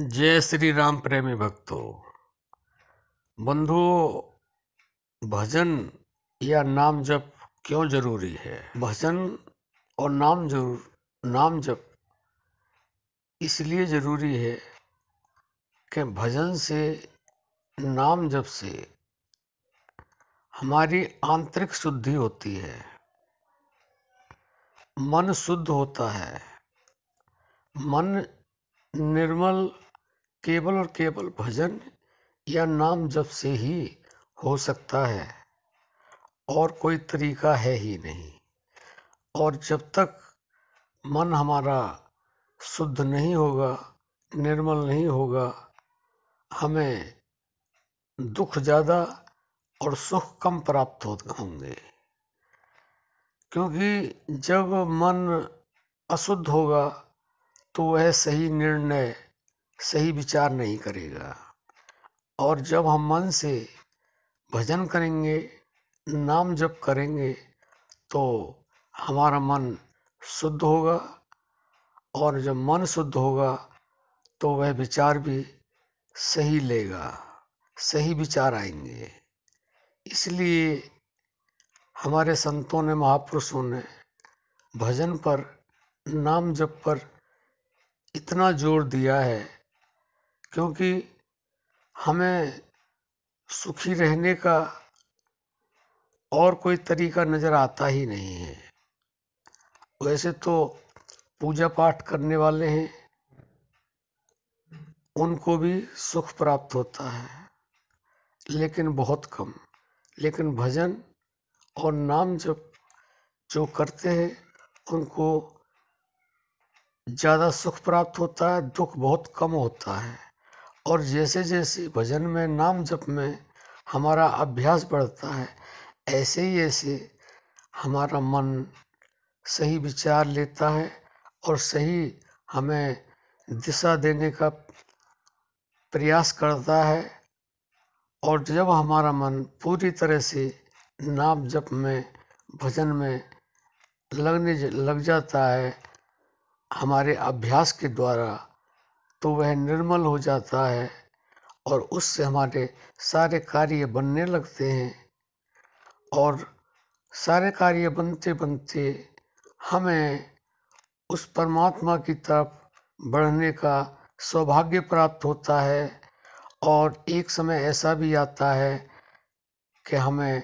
जय श्री राम प्रेमी भक्तों बंधुओं भजन या नाम जप क्यों जरूरी है भजन और नाम जरूर नाम जप इसलिए जरूरी है कि भजन से नाम जप से हमारी आंतरिक शुद्धि होती है मन शुद्ध होता है मन निर्मल केवल और केवल भजन या नाम जप से ही हो सकता है और कोई तरीका है ही नहीं और जब तक मन हमारा शुद्ध नहीं होगा निर्मल नहीं होगा हमें दुख ज़्यादा और सुख कम प्राप्त होंगे क्योंकि जब मन अशुद्ध होगा तो वह सही निर्णय सही विचार नहीं करेगा और जब हम मन से भजन करेंगे नाम जप करेंगे तो हमारा मन शुद्ध होगा और जब मन शुद्ध होगा तो वह विचार भी सही लेगा सही विचार आएंगे इसलिए हमारे संतों ने महापुरुषों ने भजन पर नाम जप पर इतना जोर दिया है क्योंकि हमें सुखी रहने का और कोई तरीका नज़र आता ही नहीं है वैसे तो पूजा पाठ करने वाले हैं उनको भी सुख प्राप्त होता है लेकिन बहुत कम लेकिन भजन और नाम जब जो करते हैं उनको ज़्यादा सुख प्राप्त होता है दुख बहुत कम होता है और जैसे जैसे भजन में नाम जप में हमारा अभ्यास बढ़ता है ऐसे ही ऐसे हमारा मन सही विचार लेता है और सही हमें दिशा देने का प्रयास करता है और जब हमारा मन पूरी तरह से नाम जप में भजन में लगने लग जाता है हमारे अभ्यास के द्वारा तो वह निर्मल हो जाता है और उससे हमारे सारे कार्य बनने लगते हैं और सारे कार्य बनते बनते हमें उस परमात्मा की तरफ बढ़ने का सौभाग्य प्राप्त होता है और एक समय ऐसा भी आता है कि हमें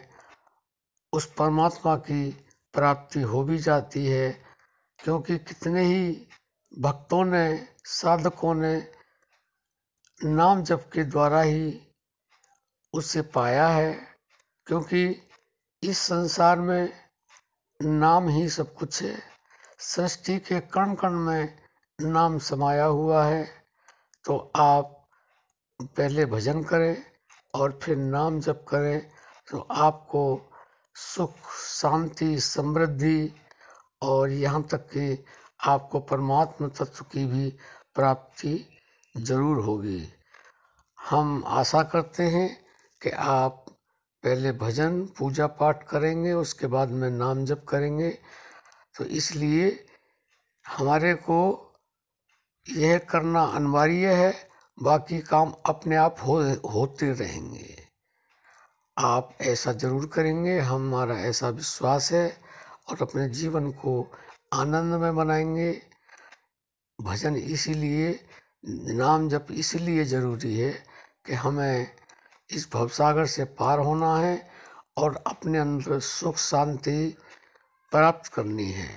उस परमात्मा की प्राप्ति हो भी जाती है क्योंकि कितने ही भक्तों ने साधकों ने नाम जप के द्वारा ही उसे पाया है क्योंकि इस संसार में नाम ही सब कुछ है सृष्टि के कण कण में नाम समाया हुआ है तो आप पहले भजन करें और फिर नाम जप करें तो आपको सुख शांति समृद्धि और यहाँ तक कि आपको परमात्म तत्व की भी प्राप्ति ज़रूर होगी हम आशा करते हैं कि आप पहले भजन पूजा पाठ करेंगे उसके बाद में नाम जप करेंगे तो इसलिए हमारे को यह करना अनिवार्य है बाकी काम अपने आप हो होते रहेंगे आप ऐसा ज़रूर करेंगे हमारा ऐसा विश्वास है और अपने जीवन को आनंद में मनाएंगे भजन इसीलिए नाम जप इसलिए जरूरी है कि हमें इस भवसागर से पार होना है और अपने अंदर सुख शांति प्राप्त करनी है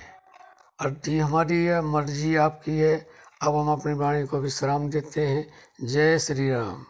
अर्थी हमारी है मर्जी आपकी है अब हम अपनी वाणी को विश्राम देते हैं जय श्री राम